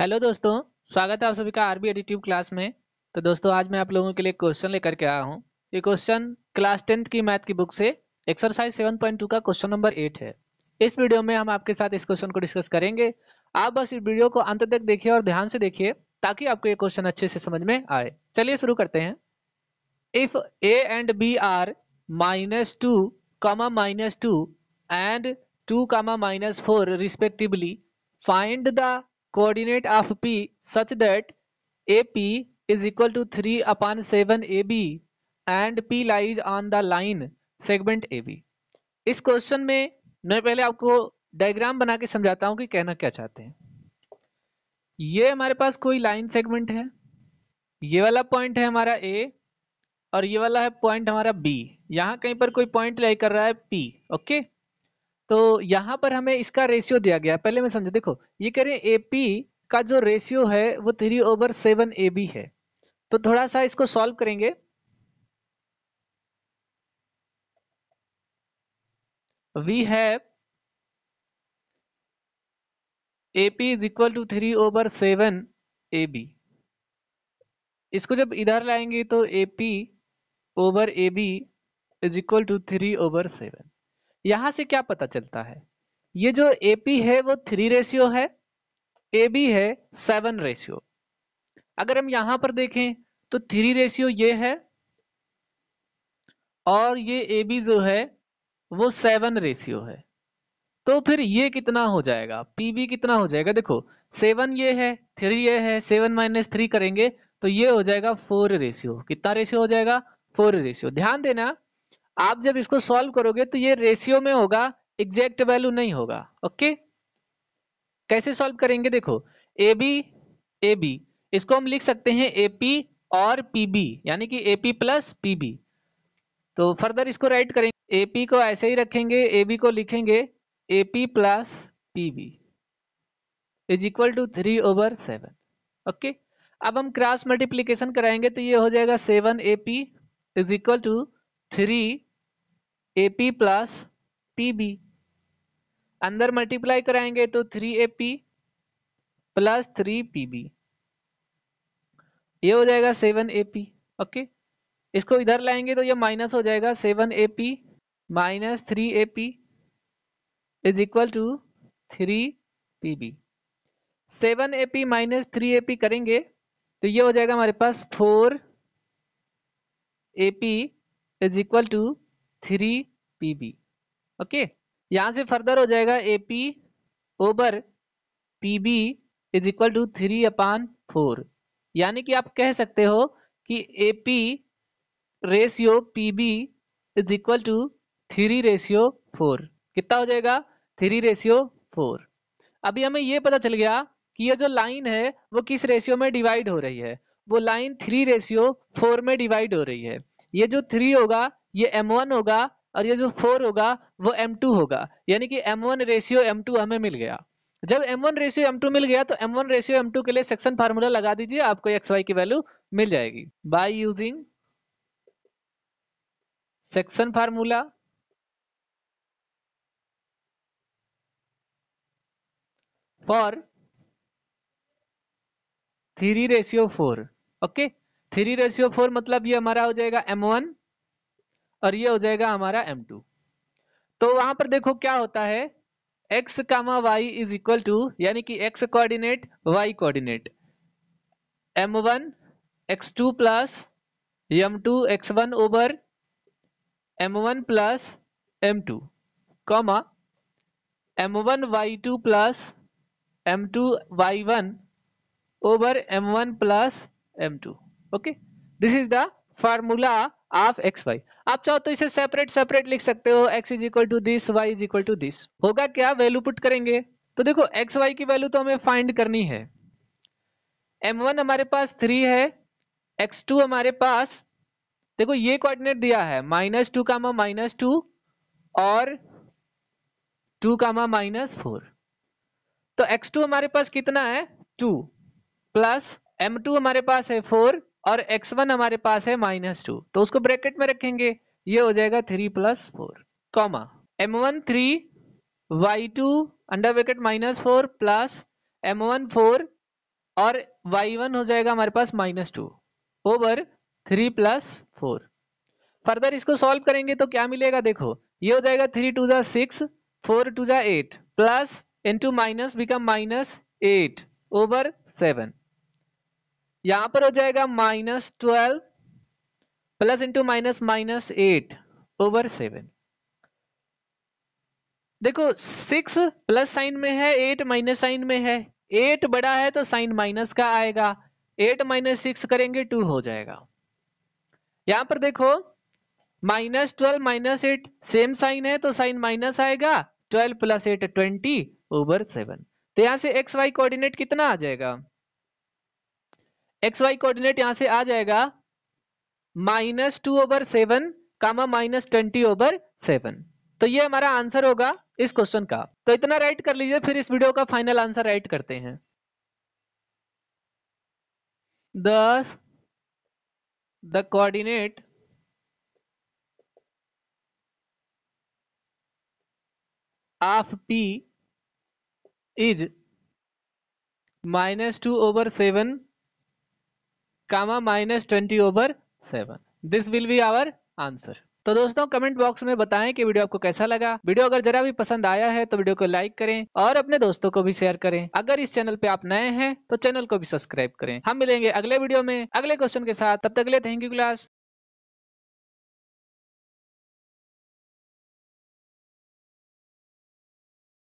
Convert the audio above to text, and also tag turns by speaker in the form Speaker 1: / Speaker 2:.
Speaker 1: Hello दोस्तों स्वागत है आप सभी का आरबी एडिटिव क्लास में तो दोस्तों आज मैं आप लोगों के लिए क्वेश्चन लेकर के आया हूँ ये क्वेश्चन क्लास टेंथ की मैथ की बुक से एक्सरसाइज 7.2 का क्वेश्चन नंबर एट है इस वीडियो में हम आपके साथ इस क्वेश्चन को डिस्कस करेंगे आप बस इस वीडियो को अंत तक देखिए और ध्यान से देखिए ताकि आपको ये क्वेश्चन अच्छे से समझ में आए चलिए शुरू करते हैं if A and B are minus two comma minus two and two comma minus four respectively find the coordinate of P such that AP is equal to 3 upon 7 AB and P lies on the line segment AB. इस question में मैं पहले आपको diagram बना के समझाता हूं कि कहना क्या चाहते हैं ये हमारे पास कोई लाइन सेगमेंट है ये वाला पॉइंट है हमारा ए और ये वाला है पॉइंट हमारा बी यहाँ कहीं पर कोई पॉइंट लाई कर रहा है पी ओके तो यहाँ पर हमें इसका रेशियो दिया गया पहले मैं समझो देखो ये करें एपी का जो रेशियो है वो three over seven A B है तो थोड़ा सा इसको सॉल्व करेंगे we have AP is equal to three over seven A B इसको जब इधर लाएंगे तो AP over A B is equal to three over seven यहां से क्या पता चलता है ये जो एपी है वो थ्री रेशियो है ए बी है सेवन रेशियो अगर हम यहां पर देखें तो थ्री रेशियो ये है और ये ए बी जो है वो सेवन रेशियो है तो फिर ये कितना हो जाएगा पी बी कितना हो जाएगा देखो सेवन ये है थ्री ये है सेवन माइनस थ्री करेंगे तो ये हो जाएगा फोर रेशियो कितना रेशियो हो जाएगा फोर रेशियो ध्यान देना आप जब इसको सॉल्व करोगे तो ये रेशियो में होगा एग्जैक्ट वैल्यू नहीं होगा ओके कैसे सॉल्व करेंगे देखो ए बी ए बी इसको हम लिख सकते हैं ए पी और पी बी यानी कि A P plus P B तो फर्दर इसको राइट करेंगे ए पी को ऐसे ही रखेंगे ए बी को लिखेंगे A P plus P B is equal to three over seven okay अब हम क्रॉस मल्टीप्लीकेशन कराएंगे तो ये हो जाएगा seven A P is equal to three A P plus P B अंदर मल्टीप्लाई कराएंगे तो three A P plus three P B ये हो जाएगा सेवन ए पी ओके इसको इधर लाएंगे तो ये माइनस हो जाएगा seven A P minus three A P is equal to three P B seven A P minus three A P करेंगे तो ये हो जाएगा हमारे पास four A P is equal to three P B okay यहां से फर्दर हो जाएगा A P over P B is equal to three upon four यानी कि आप कह सकते हो कि A P ratio P B is equal to three ratio four कितना हो जाएगा थ्री रेशियो फोर अभी हमें यह पता चल गया कि यह जो लाइन है वो किस रेशियो में डिवाइड हो रही है वो लाइन थ्री रेशियो फोर में डिवाइड हो रही है ये जो थ्री होगा ये M1 होगा और ये जो फोर होगा वो M2 होगा यानी कि M1 रेशियो टू हमें मिल गया जब M1 रेशियो टू मिल गया तो M1 रेशियो टू के लिए सेक्शन फार्मूला लगा दीजिए आपको एक्स वाई की वैल्यू मिल जाएगी by using section formula for three ratio four okay three ratio four मतलब ये हमारा हो जाएगा M1 और ये हो जाएगा हमारा एम टू तो वहां पर देखो क्या होता है X comma Y is equal to यानी कि X coordinate Y coordinate M one X two plus M two X one over M one plus M two comma M one Y two plus M two Y one over M one plus M two okay this is the formula of X Y आप चाहो तो इसे separate separate लिख सकते हो X is equal to this Y is equal to this होगा क्या value put करेंगे तो देखो एक्स वाई की वैल्यू तो हमें फाइंड करनी है एम वन हमारे पास थ्री है एक्स टू हमारे पास देखो ये कोऑर्डिनेट दिया है minus two comma minus two और टू कामा माइनस फोर तो एक्स टू हमारे पास कितना है टू प्लस एम टू हमारे पास है फोर और एक्स वन हमारे पास है माइनस टू तो उसको ब्रैकेट में रखेंगे ये हो जाएगा three plus four comma M one three Y two under bracket minus four plus M one four और वाई वन हो जाएगा हमारे पास minus two over three plus four further इसको सॉल्व करेंगे तो क्या मिलेगा देखो ये हो जाएगा थ्री टू जा सिक्स फोर टू जा eight plus into minus become minus eight over seven यहां पर हो जाएगा minus twelve plus into minus minus eight over seven देखो सिक्स प्लस साइन में है एट माइनस साइन में है एट बड़ा है तो साइन माइनस का आएगा एट माइनस सिक्स करेंगे टू हो जाएगा यहां पर देखो minus twelve minus eight same sign है तो साइन माइनस आएगा twelve plus eight twenty over seven तो यहां से एक्स वाई कोऑर्डिनेट कितना आ जाएगा एक्स वाई कोऑर्डिनेट यहां से आ जाएगा minus two over seven comma minus twenty over seven तो ये हमारा आंसर होगा इस क्वेश्चन का तो इतना राइट कर लीजिए फिर इस वीडियो का फाइनल आंसर राइट करते हैं thus the coordinate of P is minus two over seven comma minus twenty over seven this will be our answer तो दोस्तों कमेंट बॉक्स में बताएं कि वीडियो आपको कैसा लगा वीडियो अगर जरा भी पसंद आया है तो वीडियो को लाइक करें और अपने दोस्तों को भी शेयर करें अगर इस चैनल पे आप नए हैं तो चैनल को भी सब्सक्राइब करें हम मिलेंगे अगले वीडियो में अगले क्वेश्चन के साथ तब तक ले थैंक यू क्लास